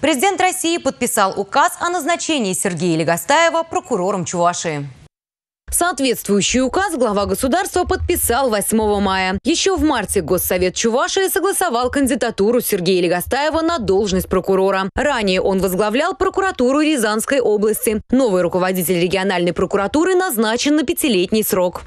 Президент России подписал указ о назначении Сергея Легостаева прокурором Чувашии. Соответствующий указ глава государства подписал 8 мая. Еще в марте Госсовет Чувашии согласовал кандидатуру Сергея Легостаева на должность прокурора. Ранее он возглавлял прокуратуру Рязанской области. Новый руководитель региональной прокуратуры назначен на пятилетний срок.